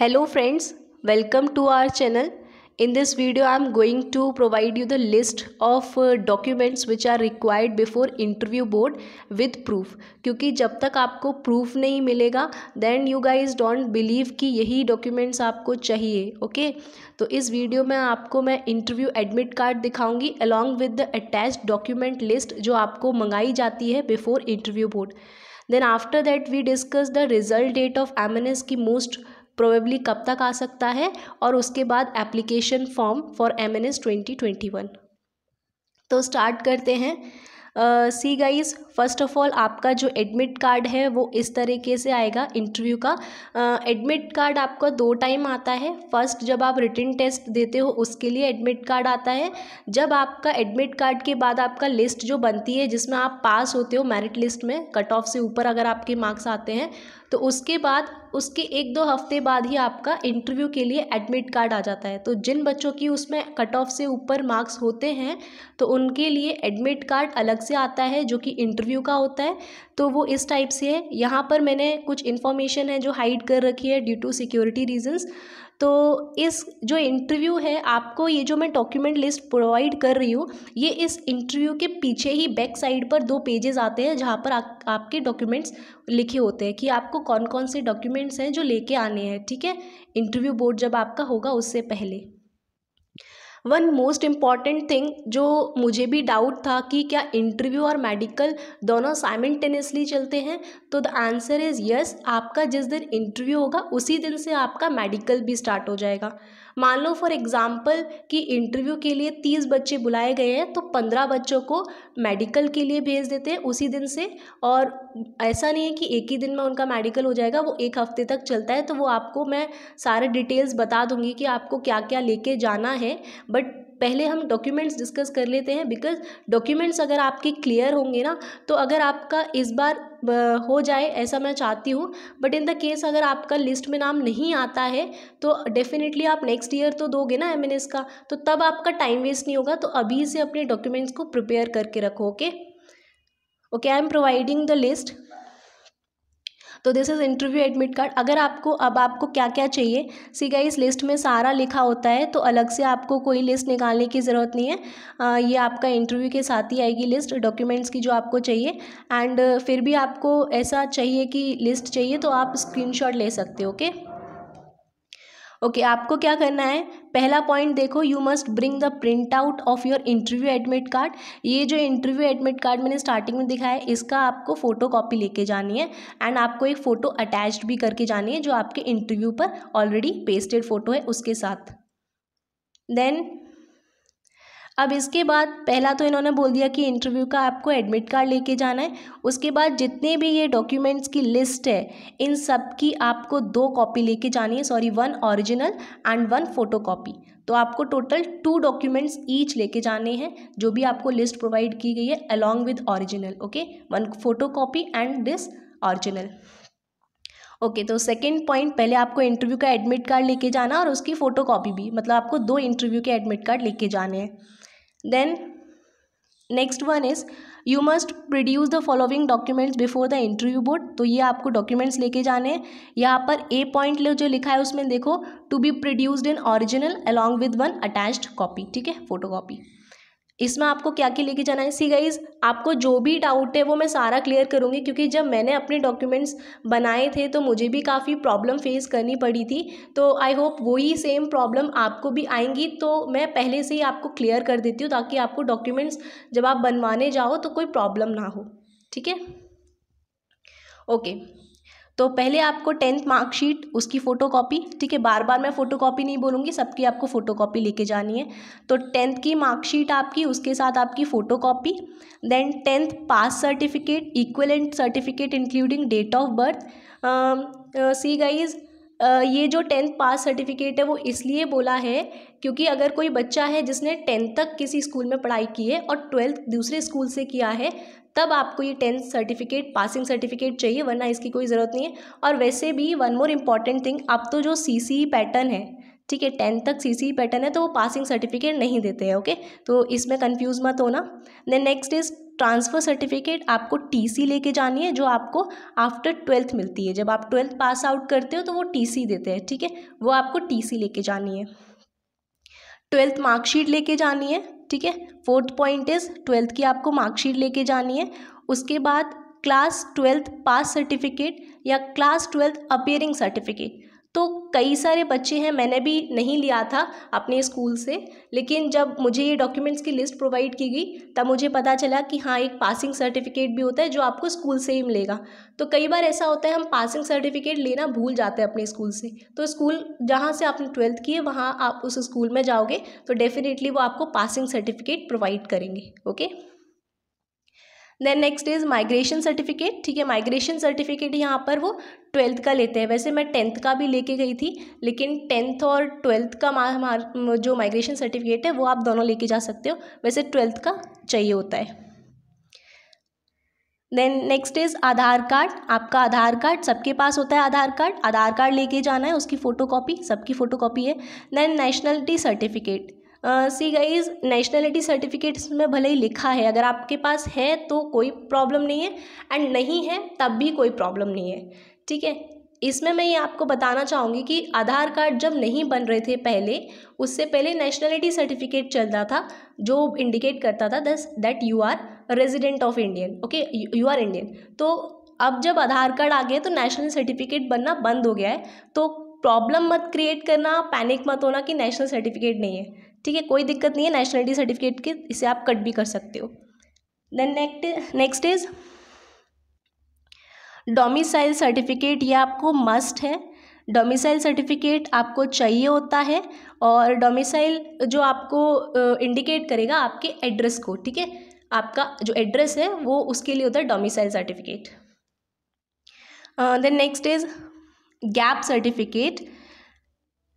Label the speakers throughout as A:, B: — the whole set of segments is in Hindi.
A: hello friends welcome to our channel in this video i am going to provide you the list of uh, documents which are required before interview board with proof क्योंकि जब तक आपको proof नहीं मिलेगा then you guys don't believe कि यही documents आपको चाहिए ओके okay? तो इस वीडियो में आपको मैं इंटरव्यू एडमिट कार्ड दिखाऊंगी along with the attached document list जो आपको मंगाई जाती है before interview board then after that we discuss the result date of MNS की most uh, प्रोबेबली कब तक आ सकता है और उसके बाद application form for M N S twenty twenty one तो स्टार्ट करते हैं see guys first of all आपका जो एडमिट कार्ड है वो इस तरीके से आएगा इंटरव्यू का एडमिट uh, कार्ड आपका दो टाइम आता है फर्स्ट जब आप रिटर्न टेस्ट देते हो उसके लिए एडमिट कार्ड आता है जब आपका एडमिट कार्ड के बाद आपका लिस्ट जो बनती है जिसमें आप पास होते हो मेरिट लिस्ट में कट ऑफ से ऊपर अगर आपके मार्क्स आते हैं तो उसके बाद उसके एक दो हफ्ते बाद ही आपका इंटरव्यू के लिए एडमिट कार्ड आ जाता है तो जिन बच्चों की उसमें कट ऑफ से ऊपर मार्क्स होते हैं तो उनके लिए एडमिट कार्ड अलग से आता है जो कि इंटरव्यू का होता है तो वो इस टाइप से है यहाँ पर मैंने कुछ इन्फॉर्मेशन है जो हाइड कर रखी है ड्यू टू सिक्योरिटी रीज़न्स तो इस जो इंटरव्यू है आपको ये जो मैं डॉक्यूमेंट लिस्ट प्रोवाइड कर रही हूँ ये इस इंटरव्यू के पीछे ही बैक साइड पर दो पेजेस आते हैं जहाँ पर आ, आपके डॉक्यूमेंट्स लिखे होते हैं कि आपको कौन कौन से डॉक्यूमेंट्स हैं जो लेके आने हैं ठीक है इंटरव्यू बोर्ड जब आपका होगा उससे पहले वन मोस्ट इम्पॉर्टेंट थिंग जो मुझे भी डाउट था कि क्या इंटरव्यू और मेडिकल दोनों साइमल्टेनियसली चलते हैं तो द आंसर इज़ यस आपका जिस दिन इंटरव्यू होगा उसी दिन से आपका मेडिकल भी स्टार्ट हो जाएगा मान लो फॉर एग्ज़ाम्पल कि इंटरव्यू के लिए तीस बच्चे बुलाए गए हैं तो पंद्रह बच्चों को मेडिकल के लिए भेज देते हैं उसी दिन से और ऐसा नहीं है कि एक ही दिन में उनका मेडिकल हो जाएगा वो एक हफ्ते तक चलता है तो वो आपको मैं सारे डिटेल्स बता दूंगी कि आपको क्या क्या लेके जाना है बट पहले हम डॉक्यूमेंट्स डिस्कस कर लेते हैं बिकॉज डॉक्यूमेंट्स अगर आपके क्लियर होंगे ना तो अगर आपका इस बार हो जाए ऐसा मैं चाहती हूँ बट इन द केस अगर आपका लिस्ट में नाम नहीं आता है तो डेफिनेटली आप नेक्स्ट ईयर तो दोगे ना एम का तो तब आपका टाइम वेस्ट नहीं होगा तो अभी से अपने डॉक्यूमेंट्स को प्रिपेयर करके रखो okay okay I am providing the list तो this is interview admit card अगर आपको अब आपको क्या क्या चाहिए सी गई इस लिस्ट में सारा लिखा होता है तो अलग से आपको कोई लिस्ट निकालने की ज़रूरत नहीं है आ, ये आपका इंटरव्यू के साथ ही आएगी लिस्ट डॉक्यूमेंट्स की जो आपको चाहिए एंड फिर भी आपको ऐसा चाहिए कि लिस्ट चाहिए तो आप स्क्रीन ले सकते ओके okay? ओके आपको क्या करना है पहला पॉइंट देखो you must bring the print out of your interview admit card ये जो इंटरव्यू एडमिट कार्ड मैंने स्टार्टिंग में दिखाया है इसका आपको फोटो कॉपी लेके जानी है एंड आपको एक फ़ोटो अटैच्ड भी करके जानी है जो आपके इंटरव्यू पर ऑलरेडी पेस्टेड फोटो है उसके साथ देन अब इसके बाद पहला तो इन्होंने बोल दिया कि इंटरव्यू का आपको एडमिट कार्ड लेके जाना है उसके बाद जितने भी ये डॉक्यूमेंट्स की लिस्ट है इन सब की आपको दो कॉपी लेके जानी है sorry one original and one photo copy तो आपको टोटल टू डॉक्यूमेंट्स ईच लेके जाने हैं जो भी आपको लिस्ट प्रोवाइड की गई है along with original okay one photo copy and this original okay तो सेकेंड पॉइंट पहले आपको इंटरव्यू का एडमिट कार्ड लेके जाना और उसकी फ़ोटो कॉपी भी मतलब आपको दो इंटरव्यू के एडमिट कार्ड लेके जाने हैं then next one is you must produce the following documents before the interview board तो ये आपको डॉक्यूमेंट्स लेके जाने हैं यहाँ पर ए पॉइंट जो लिखा है उसमें देखो to be produced in original along with one attached copy ठीक है फोटो कॉपी इसमें आपको क्या क्या लेके जाना है सी गाइज आपको जो भी डाउट है वो मैं सारा क्लियर करूँगी क्योंकि जब मैंने अपने डॉक्यूमेंट्स बनाए थे तो मुझे भी काफ़ी प्रॉब्लम फेस करनी पड़ी थी तो आई होप वही सेम प्रॉब्लम आपको भी आएंगी तो मैं पहले से ही आपको क्लियर कर देती हूँ ताकि आपको डॉक्यूमेंट्स जब आप बनवाने जाओ तो कोई प्रॉब्लम ना हो ठीक है ओके तो पहले आपको टेंथ मार्कशीट उसकी फ़ोटो कॉपी ठीक है बार बार मैं फ़ोटो कॉपी नहीं बोलूँगी सबकी आपको फ़ोटो कॉपी लेके जानी है तो टेंथ की मार्कशीट आपकी उसके साथ आपकी photo copy then tenth pass certificate equivalent certificate including date of birth see guys ये जो टेंथ पास सर्टिफिकेट है वो इसलिए बोला है क्योंकि अगर कोई बच्चा है जिसने टेंथ तक किसी स्कूल में पढ़ाई की है और ट्वेल्थ दूसरे स्कूल से किया है तब आपको ये टेंथ सर्टिफिकेट पासिंग सर्टिफिकेट चाहिए वरना इसकी कोई ज़रूरत नहीं है और वैसे भी वन मोर इम्पॉर्टेंट थिंग अब तो जो सी पैटर्न e है ठीक है टेंथ तक सी सी पैटर्न है तो वो पासिंग सर्टिफिकेट नहीं देते हैं ओके तो इसमें कन्फ्यूज़ मत होना then next is transfer certificate आपको टीसी लेके जानी है जो आपको आफ्टर ट्वेल्थ मिलती है जब आप ट्वेल्थ पास आउट करते हो तो वो टीसी देते हैं ठीक है वो आपको टीसी लेके जानी है ट्वेल्थ मार्कशीट लेके जानी है ठीक है फोर्थ पॉइंट इज़ ट्वेल्थ की आपको मार्कशीट लेके जानी है उसके बाद क्लास ट्वेल्थ पास सर्टिफिकेट या क्लास ट्वेल्थ अपेयरिंग सर्टिफिकेट तो कई सारे बच्चे हैं मैंने भी नहीं लिया था अपने स्कूल से लेकिन जब मुझे ये डॉक्यूमेंट्स की लिस्ट प्रोवाइड की गई तब मुझे पता चला कि हाँ एक पासिंग सर्टिफिकेट भी होता है जो आपको स्कूल से ही मिलेगा तो कई बार ऐसा होता है हम पासिंग सर्टिफिकेट लेना भूल जाते हैं अपने स्कूल से तो स्कूल जहाँ से आपने ट्वेल्थ की है वहाँ आप उस स्कूल में जाओगे तो डेफिनेटली वो आपको पासिंग सर्टिफिकेट प्रोवाइड करेंगे okay then next is migration certificate ठीक है माइग्रेशन सर्टिफिकेट यहाँ पर वो ट्वेल्थ का लेते हैं वैसे मैं टेंथ का भी लेके गई थी लेकिन टेंथ और ट्वेल्थ का मा, मा, जो माइग्रेशन सर्टिफिकेट है वो आप दोनों लेके जा सकते हो वैसे ट्वेल्थ का चाहिए होता है then next is Aadhaar card आपका आधार कार्ड सबके पास होता है आधार कार्ड आधार कार्ड लेके जाना है उसकी फ़ोटो कॉपी सबकी फ़ोटो कॉपी है then nationality certificate see guys nationality certificates में भले ही लिखा है अगर आपके पास है तो कोई प्रॉब्लम नहीं है एंड नहीं है तब भी कोई प्रॉब्लम नहीं है ठीक है इसमें मैं ये आपको बताना चाहूँगी कि आधार कार्ड जब नहीं बन रहे थे पहले उससे पहले नेशनैलिटी सर्टिफिकेट चलता था जो इंडिकेट करता था दस that you are resident of Indian okay you are Indian तो अब जब आधार कार्ड आ गया तो नेशनल सर्टिफिकेट बनना बंद हो गया है तो प्रॉब्लम मत क्रिएट करना पैनिक मत होना कि नेशनल सर्टिफिकेट नहीं है ठीक है कोई दिक्कत नहीं है नेशनलिटी सर्टिफिकेट के इसे आप कट भी कर सकते हो then next next is domicile certificate ये आपको मस्ट है डोमिसाइल सर्टिफिकेट आपको चाहिए होता है और डोमिसाइल जो आपको इंडिकेट करेगा आपके एड्रेस को ठीक है आपका जो एड्रेस है वो उसके लिए होता है domicile certificate then next is gap certificate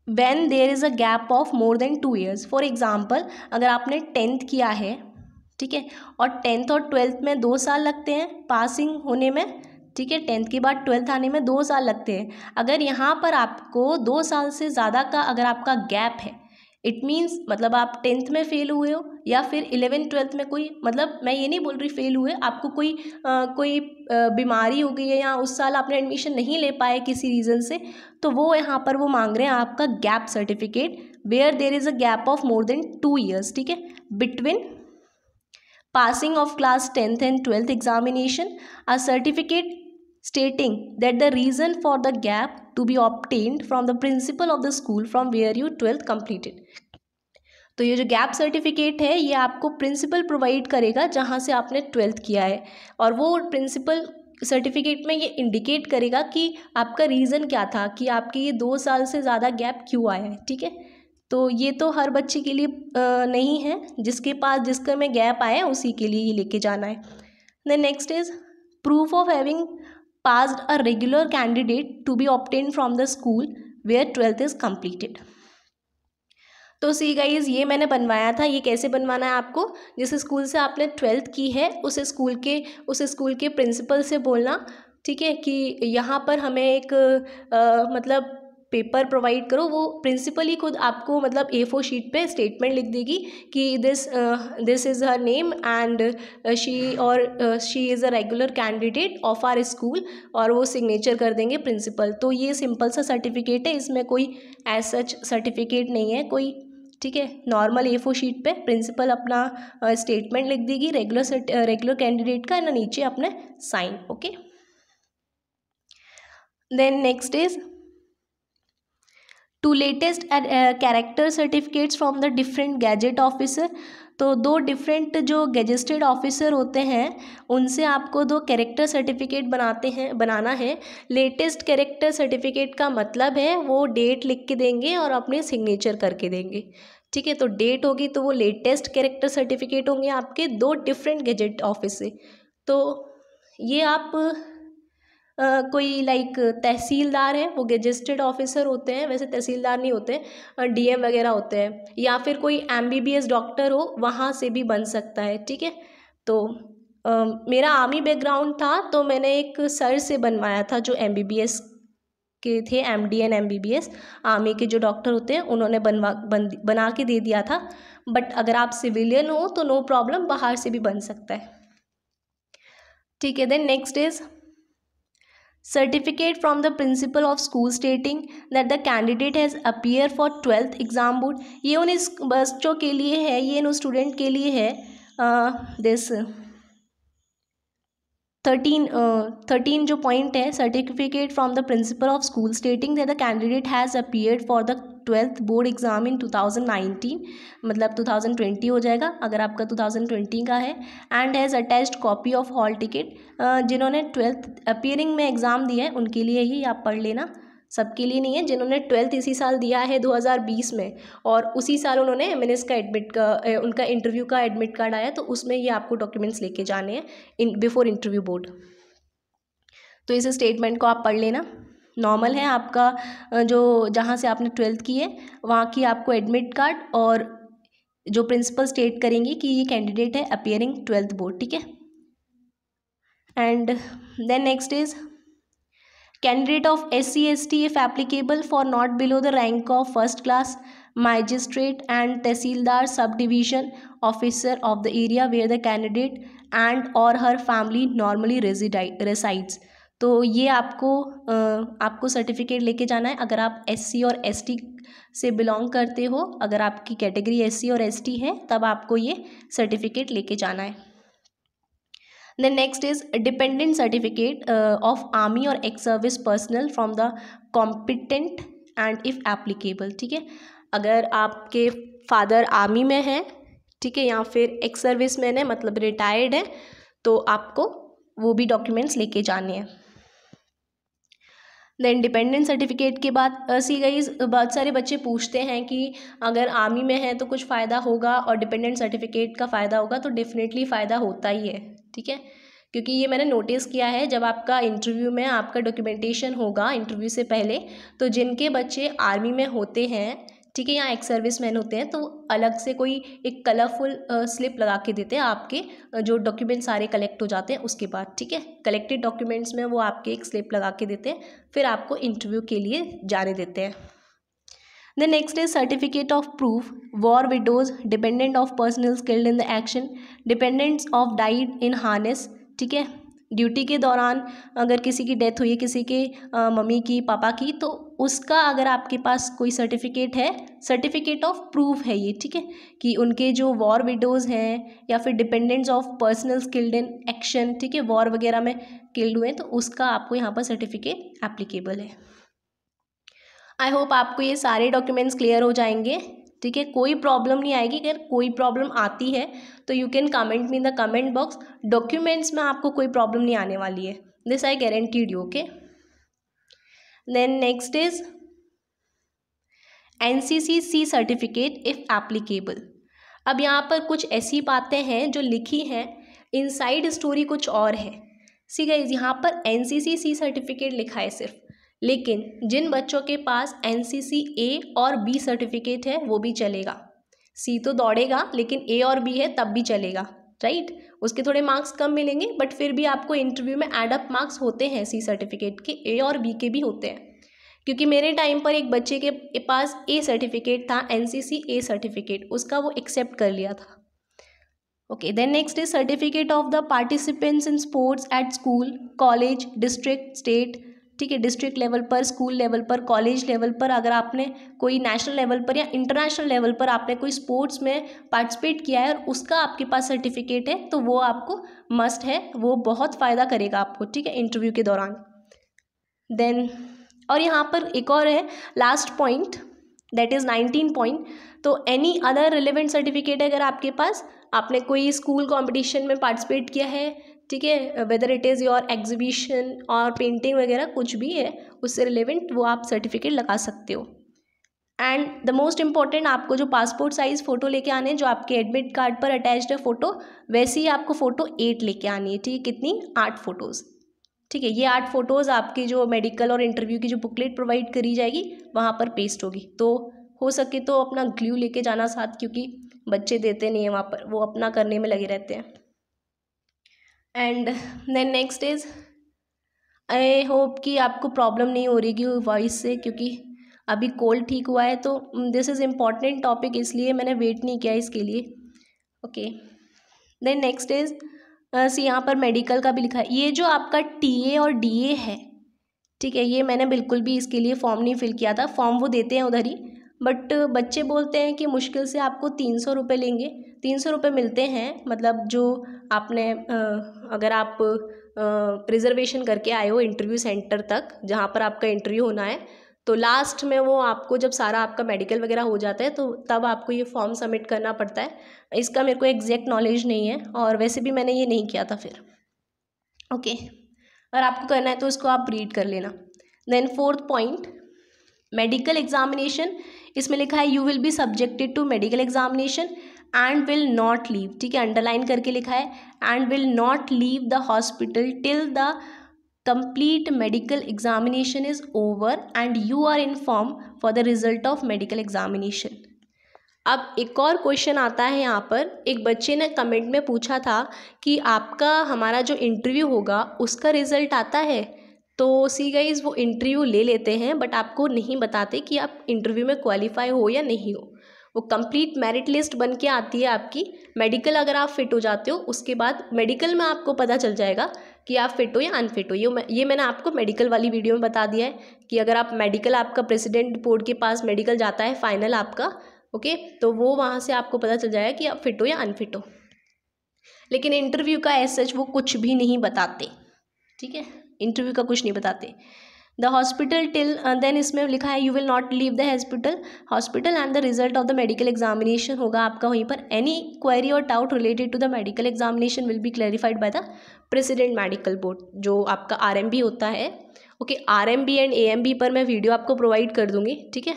A: when there is a gap of more than two years for example अगर आपने टेंथ किया है ठीक है और टेंथ और ट्वेल्थ में दो साल लगते हैं पासिंग होने में ठीक है टेंथ के बाद ट्वेल्थ आने में दो साल लगते हैं अगर यहाँ पर आपको दो साल से ज़्यादा का अगर आपका गैप है इट मीन्स मतलब आप टेंथ में फेल हुए हो या फिर इलेवेंथ ट्वेल्थ में कोई मतलब मैं ये नहीं बोल रही फेल हुए आपको कोई आ, कोई बीमारी हो गई है या उस साल आपने एडमिशन नहीं ले पाए किसी रीज़न से तो वो यहाँ पर वो मांग रहे हैं आपका gap certificate where there is a gap of more than two years ठीक है between passing of class tenth and twelfth examination a certificate stating that the reason for the gap to be obtained from the principal of the school from where you twelfth completed. तो ये जो गैप सर्टिफिकेट है ये आपको प्रिंसिपल प्रोवाइड करेगा जहाँ से आपने ट्वेल्थ किया है और वो प्रिंसिपल सर्टिफिकेट में ये इंडिकेट करेगा कि आपका रीज़न क्या था कि आपके ये दो साल से ज़्यादा गैप क्यों आया है ठीक है तो ये तो हर बच्चे के लिए नहीं है जिसके पास जिसका में गैप आया उसी के लिए ही लेके जाना है the next is proof of having passed a regular candidate to be obtained from the school where twelfth is completed. तो सी गाइज ये मैंने बनवाया था ये कैसे बनवाना है आपको जिस स्कूल से आपने ट्वेल्थ की है उस स्कूल के उस स्कूल के प्रिंसिपल से बोलना ठीक है कि यहाँ पर हमें एक आ, मतलब पेपर प्रोवाइड करो वो प्रिंसिपल ही खुद आपको मतलब ए फोर शीट पे स्टेटमेंट लिख देगी कि this this is her name and she or she is a regular candidate of our school और वो सिग्नेचर कर देंगे प्रिंसिपल तो ये सिंपल सा सर्टिफिकेट है इसमें कोई एज सच सर्टिफिकेट नहीं है कोई ठीक है नॉर्मल ए फोर शीट पे प्रिंसिपल अपना स्टेटमेंट uh, लिख देगी रेगुलर रेगुलर कैंडिडेट का ना नीचे अपने sign okay then next is two latest character certificates from the different gazette officer तो दो डिफरेंट जो गजिस्टर्ड ऑफिसर होते हैं उनसे आपको दो कैरेक्टर सर्टिफिकेट बनाते हैं बनाना है लेटेस्ट कैरेक्टर सर्टिफिकेट का मतलब है वो डेट लिख के देंगे और अपने सिग्नेचर करके देंगे ठीक है तो डेट होगी तो वो लेटेस्ट कैरेक्टर सर्टिफिकेट होंगे आपके दो डिफरेंट गजट ऑफिस से तो ये आप कोई लाइक तहसीलदार है वो रजिस्टर्ड ऑफिसर होते हैं वैसे तहसीलदार नहीं होते डीएम वगैरह होते हैं या फिर कोई एमबीबीएस डॉक्टर हो वहाँ से भी बन सकता है ठीक है तो Uh, मेरा आर्मी बैकग्राउंड था तो मैंने एक सर से बनवाया था जो एम के थे M D and M B B S army के जो डॉक्टर होते हैं उन्होंने बनवा बन बना के दे दिया था बट अगर आप सिविलियन हो तो नो प्रॉब्लम बाहर से भी बन सकता है ठीक है then next is certificate from the principal of school stating that the candidate has appear for twelfth exam board ये उन इस बच्चों के लिए है ये उन स्टूडेंट के लिए है दिस थर्टीन थर्टीन जो पॉइंट है certificate from the principal of school stating that the candidate has appear for the twelfth board exam in 2019 मतलब 2020 हो जाएगा अगर आपका 2020 का है and has attached copy of hall ticket जिन्होंने ट्वेल्थ अपियरिंग में एग्ज़ाम दिया है उनके लिए ही आप पढ़ लेना सबके लिए नहीं है जिन्होंने ट्वेल्थ इसी साल दिया है 2020 में और उसी साल उन्होंने एम का एडमिट का उनका इंटरव्यू का एडमिट कार्ड आया तो उसमें ये आपको डॉक्यूमेंट्स लेके जाने हैं इन बिफोर इंटरव्यू बोर्ड तो इस स्टेटमेंट को आप पढ़ लेना नॉर्मल है आपका जो जहाँ से आपने ट्वेल्थ की है वहाँ की आपको एडमिट कार्ड और जो प्रिंसिपल स्टेट करेंगी कि ये कैंडिडेट है अपियरिंग ट्वेल्थ बोर्ड ठीक है and then next is candidate of S C S T if applicable for not below the rank of first class magistrate and tehsildar sub division officer of the area where the candidate and or her family normally reside resides तो ये आपको आपको सर्टिफिकेट लेके जाना है अगर आप एससी और एसटी से बिलोंग करते हो अगर आपकी कैटेगरी एससी और एसटी है तब आपको ये सर्टिफिकेट लेके जाना है the next is dependent certificate of army or ex service personnel from the competent and if applicable ठीक है अगर आपके फादर आर्मी में हैं ठीक है या फिर एक्स सर्विस मैन है मतलब रिटायर्ड है तो आपको वो भी डॉक्यूमेंट्स लेके जाने हैं देन डिपेंडेंट सर्टिफिकेट की बात सी गई बहुत सारे बच्चे पूछते हैं कि अगर आर्मी में है तो कुछ फ़ायदा होगा और डिपेंडेंट सर्टिफिकेट का फ़ायदा होगा तो डेफिनेटली फ़ायदा होता ही है ठीक है क्योंकि ये मैंने नोटिस किया है जब आपका इंटरव्यू में आपका डॉक्यूमेंटेशन होगा इंटरव्यू से पहले तो जिनके बच्चे आर्मी में होते हैं ठीक है यहाँ एक सर्विस मैन होते हैं तो अलग से कोई एक कलरफुल स्लिप लगा के देते हैं आपके जो डॉक्यूमेंट सारे कलेक्ट हो जाते हैं उसके बाद ठीक है कलेक्टेड डॉक्यूमेंट्स में वो आपके एक स्लिप लगा के देते हैं फिर आपको इंटरव्यू के लिए जाने देते हैं then next is certificate of proof war widows dependent of personnel killed in the action dependents of died in harness ठीक है ड्यूटी के दौरान अगर किसी की डेथ हुई है किसी के मम्मी की पापा की तो उसका अगर आपके पास कोई सर्टिफिकेट है सर्टिफिकेट ऑफ प्रूफ है ये ठीक है कि उनके जो वॉर विडोज़ हैं या फिर dependents of personnel killed in action ठीक है वॉर वगैरह में किल्ड हुए हैं तो उसका आपको यहाँ पर सर्टिफिकेट एप्लीकेबल है आई होप आपको ये सारे डॉक्यूमेंट्स क्लियर हो जाएंगे ठीक है कोई प्रॉब्लम नहीं आएगी अगर कोई प्रॉब्लम आती है तो you can comment me in the comment box documents में आपको कोई प्रॉब्लम नहीं आने वाली है this I guaranteed you okay then next is N C C C certificate if applicable अब यहाँ पर कुछ ऐसी बातें हैं जो लिखी हैं इनसाइड स्टोरी कुछ और है सी गाइज यहाँ पर N C C C certificate लिखा है सिर्फ लेकिन जिन बच्चों के पास एन ए और बी सर्टिफिकेट है वो भी चलेगा सी तो दौड़ेगा लेकिन ए और बी है तब भी चलेगा राइट right? उसके थोड़े मार्क्स कम मिलेंगे बट फिर भी आपको इंटरव्यू में एडअप मार्क्स होते हैं सी सर्टिफिकेट के ए और बी के भी होते हैं क्योंकि मेरे टाइम पर एक बच्चे के पास ए सर्टिफिकेट था एन ए सर्टिफिकेट उसका वो एक्सेप्ट कर लिया था okay then next is certificate of the participants in sports at school college district state ठीक है डिस्ट्रिक्ट लेवल पर स्कूल लेवल पर कॉलेज लेवल पर अगर आपने कोई नेशनल लेवल पर या इंटरनेशनल लेवल पर आपने कोई स्पोर्ट्स में पार्टिसिपेट किया है और उसका आपके पास सर्टिफिकेट है तो वो आपको मस्ट है वो बहुत फ़ायदा करेगा आपको ठीक है इंटरव्यू के दौरान देन और यहाँ पर एक और है last point that is nineteen point तो एनी अदर रिलेवेंट सर्टिफिकेट अगर आपके पास आपने कोई स्कूल कंपटीशन में पार्टिसिपेट किया है ठीक है whether it is your exhibition or painting वगैरह कुछ भी है उससे रिलेवेंट वो आप सर्टिफिकेट लगा सकते हो एंड द मोस्ट इम्पॉर्टेंट आपको जो पासपोर्ट साइज़ फ़ोटो लेके आने हैं जो आपके एडमिट कार्ड पर अटैच्ड है फ़ोटो वैसे ही आपको फ़ोटो एट लेके आनी है ठीक है कितनी आठ फ़ोटोज़ ठीक है ये आठ फ़ोटोज़ आपकी जो मेडिकल और इंटरव्यू की जो बुकलेट प्रोवाइड करी जाएगी वहाँ पर पेस्ट होगी तो हो सके तो अपना ग्ल्यू लेके जाना साथ क्योंकि बच्चे देते नहीं हैं वहाँ पर वो अपना करने में लगे रहते हैं and then next is I hope कि आपको प्रॉब्लम नहीं हो रही वॉइस से क्योंकि अभी कोल्ड ठीक हुआ है तो दिस इज़ इम्पॉर्टेंट टॉपिक इसलिए मैंने वेट नहीं किया इसके लिए okay then next is see यहाँ पर मेडिकल का भी लिखा है ये जो आपका टी ए और डी ए है ठीक है ये मैंने बिल्कुल भी इसके लिए फॉर्म नहीं फिल किया था फॉर्म वो देते हैं उधर ही बट बच्चे बोलते हैं कि मुश्किल से आपको तीन सौ रुपये लेंगे तीन सौ रुपये मिलते हैं मतलब जो आपने अगर आप रिजर्वेशन करके आए हो इंटरव्यू सेंटर तक जहाँ पर आपका इंटरव्यू होना है तो लास्ट में वो आपको जब सारा आपका मेडिकल वगैरह हो जाता है तो तब आपको ये फॉर्म सबमिट करना पड़ता है इसका मेरे को एग्जैक्ट नॉलेज नहीं है और वैसे भी मैंने ये नहीं किया था फिर ओके okay. और आपको करना है तो इसको आप रीड कर लेना then fourth point medical examination इसमें लिखा है you will be subjected to medical examination and will not leave ठीक है अंडरलाइन करके लिखा है and will not leave the hospital till the complete medical examination is over and you are inform for the result of medical examination अब एक और क्वेश्चन आता है यहाँ पर एक बच्चे ने कमेंट में पूछा था कि आपका हमारा जो इंटरव्यू होगा उसका रिजल्ट आता है तो सी गाइज वो इंटरव्यू ले लेते हैं बट आपको नहीं बताते कि आप इंटरव्यू में क्वालिफाई हो या नहीं हो वो कंप्लीट मेरिट लिस्ट बन के आती है आपकी मेडिकल अगर आप फिट हो जाते हो उसके बाद मेडिकल में आपको पता चल जाएगा कि आप फिट हो या अनफिट हो ये ये मैंने आपको मेडिकल वाली वीडियो में बता दिया है कि अगर आप मेडिकल आपका प्रेसिडेंट बोर्ड के पास मेडिकल जाता है फाइनल आपका ओके तो वो वहाँ से आपको पता चल जाएगा कि आप फिट हो या अनफिट हो लेकिन इंटरव्यू का एस सच वो कुछ भी नहीं बताते ठीक है इंटरव्यू का कुछ नहीं बताते द हॉस्पिटल टिल देन इसमें लिखा है you will not leave the hospital hospital and the result of the medical examination होगा आपका वहीं पर any query or doubt related to the medical examination will be clarified by the president medical board जो आपका आर होता है okay R M B and A M B पर मैं वीडियो आपको प्रोवाइड कर दूँगी ठीक है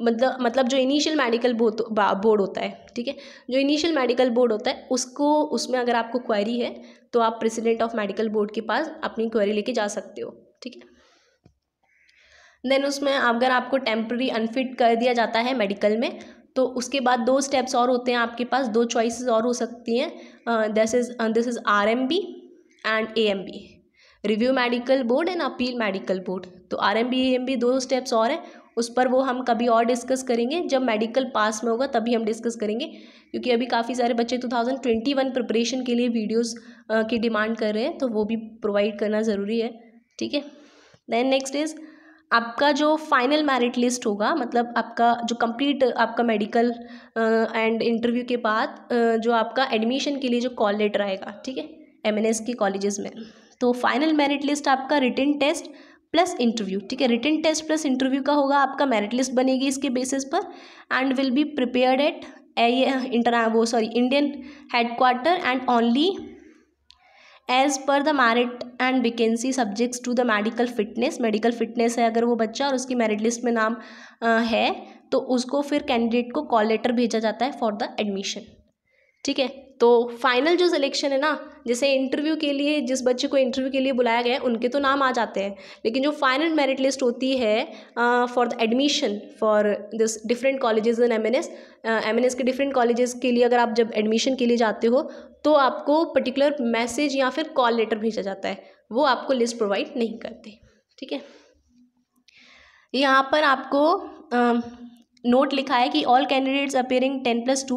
A: मतलब मतलब जो इनिशियल मेडिकल बोर्ड बोर्ड होता है ठीक है जो इनिशियल मेडिकल बोर्ड होता है उसको उसमें अगर आपको क्वेरी है तो आप प्रेसिडेंट ऑफ मेडिकल बोर्ड के पास अपनी क्वेरी लेके जा सकते हो ठीक है देन उसमें अगर आपको टेम्प्रेरी अनफिट कर दिया जाता है मेडिकल में तो उसके बाद दो स्टेप्स और होते हैं आपके पास दो चॉइसेस और हो सकती हैं this is this is R M B and A M B review medical board and appeal medical board तो R M B A M B दो स्टेप्स और हैं उस पर वो हम कभी और डिस्कस करेंगे जब मेडिकल पास में होगा तभी हम डिस्कस करेंगे क्योंकि अभी काफ़ी सारे बच्चे two thousand twenty one preparation के लिए वीडियोज़ की डिमांड कर रहे हैं तो वो भी प्रोवाइड करना ज़रूरी है ठीक है देन नेक्स्ट इज़ आपका जो फाइनल मेरिट लिस्ट होगा मतलब आपका जो कंप्लीट आपका मेडिकल एंड इंटरव्यू के बाद जो आपका एडमिशन के लिए जो कॉल लेटर आएगा ठीक है एम एन एस के कॉलेजेस में तो फाइनल मेरिट लिस्ट आपका रिटर्न टेस्ट प्लस इंटरव्यू ठीक है रिटर्न टेस्ट प्लस इंटरव्यू का होगा आपका मेरिट लिस्ट बनेगी इसके बेसिस पर and will be prepared at inter वो sorry Indian headquarter and only as per the merit and vacancy subjects to the medical fitness medical fitness है अगर वो बच्चा और उसकी मेरिट लिस्ट में नाम है तो उसको फिर कैंडिडेट को कॉल लेटर भेजा जाता है फॉर द एडमिशन ठीक है तो फाइनल जो सिलेक्शन है ना जैसे इंटरव्यू के लिए जिस बच्चे को इंटरव्यू के लिए बुलाया गया है उनके तो नाम आ जाते हैं लेकिन जो फाइनल मेरिट लिस्ट होती है for the admission for this different colleges in M N S M N S के डिफरेंट कॉलेजेस के लिए अगर आप जब एडमिशन के लिए जाते हो तो आपको पर्टिकुलर मैसेज या फिर कॉल लेटर भेजा जाता है वो आपको लिस्ट प्रोवाइड नहीं करते ठीक है यहाँ पर आपको नोट लिखा है कि all candidates appearing ten plus two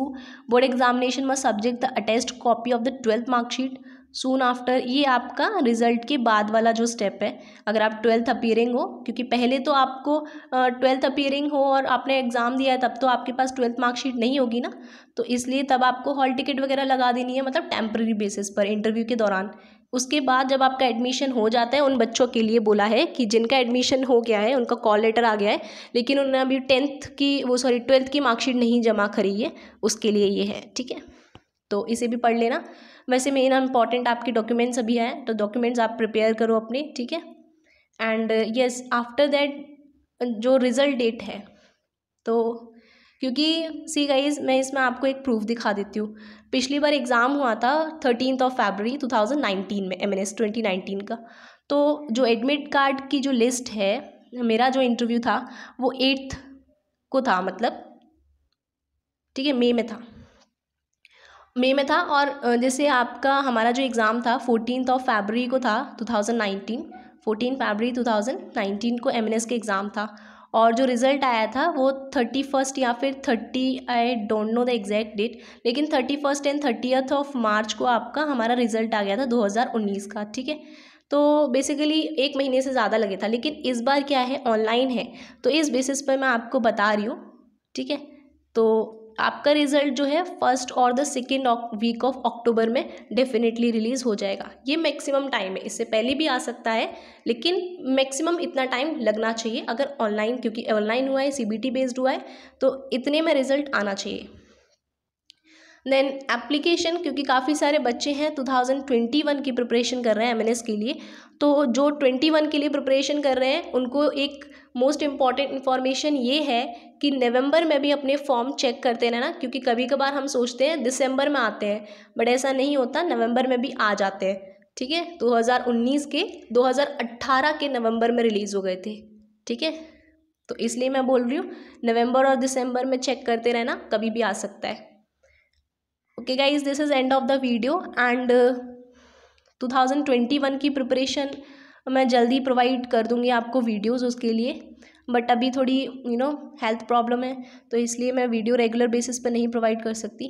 A: board examination में subject the attest copy of the twelfth marksheet soon after ये आपका रिजल्ट के बाद वाला जो स्टेप है अगर आप ट्वेल्थ अपेयरिंग हो क्योंकि पहले तो आपको ट्वेल्थ अपेयरिंग हो और आपने एग्ज़ाम दिया है तब तो आपके पास ट्वेल्थ मार्कशीट नहीं होगी ना तो इसलिए तब आपको हॉल टिकट वगैरह लगा देनी है मतलब टेम्प्रेरी बेसिस पर इंटरव्यू के दौरान उसके बाद जब आपका एडमिशन हो जाता है उन बच्चों के लिए बोला है कि जिनका एडमिशन हो गया है उनका कॉल लेटर आ गया है लेकिन उन्होंने अभी टेंथ की वो सॉरी ट्वेल्थ की मार्कशीट नहीं जमा करी है उसके लिए ये है ठीक है तो इसे भी पढ़ लेना वैसे मेन इंपॉर्टेंट आपके डॉक्यूमेंट्स अभी हैं तो डॉक्यूमेंट्स आप प्रिपेयर करो अपने ठीक है एंड यस आफ्टर दैट जो रिज़ल्ट डेट है तो क्योंकि सी गाइज मैं इसमें आपको एक प्रूफ दिखा देती हूँ पिछली बार एग्ज़ाम हुआ था thirteen of February two thousand nineteen में M N S twenty nineteen का तो जो एडमिट कार्ड की जो लिस्ट है मेरा जो इंटरव्यू था वो एट्थ को था मतलब ठीक है मई में था मई में था और जैसे आपका हमारा जो एग्ज़ाम था फोर्टीन ऑफ फेबररी को था two thousand nineteen fourteen February two thousand nineteen को एम एन एस का एग्ज़ाम था और जो रिज़ल्ट आया था वो थर्टी फर्स्ट या फिर thirty I don't know the exact date लेकिन thirty first and thirtieth of March को आपका हमारा रिज़ल्ट आ गया था 2019 का ठीक है तो बेसिकली एक महीने से ज़्यादा लगे था लेकिन इस बार क्या है ऑनलाइन है तो इस बेसिस पर मैं आपको बता रही हूँ ठीक है तो आपका रिजल्ट जो है फर्स्ट और the second week of October में डेफिनेटली रिलीज़ हो जाएगा ये मैक्सिमम टाइम है इससे पहले भी आ सकता है लेकिन मैक्सिमम इतना टाइम लगना चाहिए अगर ऑनलाइन क्योंकि ऑनलाइन हुआ है सी बेस्ड हुआ है तो इतने में रिजल्ट आना चाहिए देन एप्लीकेशन क्योंकि काफ़ी सारे बच्चे हैं 2021 की प्रिपरेशन कर रहे हैं एम के लिए तो जो 21 के लिए प्रिपरेशन कर रहे हैं उनको एक मोस्ट इम्पॉर्टेंट इन्फॉर्मेशन ये है कि नवंबर में भी अपने फॉर्म चेक करते रहना क्योंकि कभी कभार हम सोचते हैं दिसंबर में आते हैं बट ऐसा नहीं होता नवंबर में भी आ जाते हैं ठीक है 2019 के 2018 के नवंबर में रिलीज़ हो गए थे ठीक है तो इसलिए मैं बोल रही हूँ नवंबर और दिसंबर में चेक करते रहना कभी भी आ सकता है okay guys this is end of the video and two thousand twenty one की प्रिपरेशन मैं जल्दी प्रोवाइड कर दूँगी आपको वीडियोज़ उसके लिए बट अभी थोड़ी यू नो हेल्थ प्रॉब्लम है तो इसलिए मैं वीडियो रेगुलर बेसिस पे नहीं प्रोवाइड कर सकती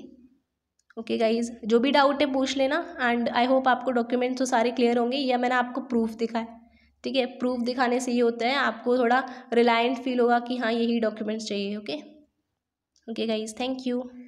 A: ओके okay गाइज जो भी डाउट है पूछ लेना एंड आई होप आपको डॉक्यूमेंट्स तो सारे क्लियर होंगे या मैंने आपको प्रूफ दिखा है ठीक है प्रूफ दिखाने से ये होता है आपको थोड़ा रिलायंट फील होगा कि हाँ यही डॉक्यूमेंट्स चाहिए okay okay guys thank you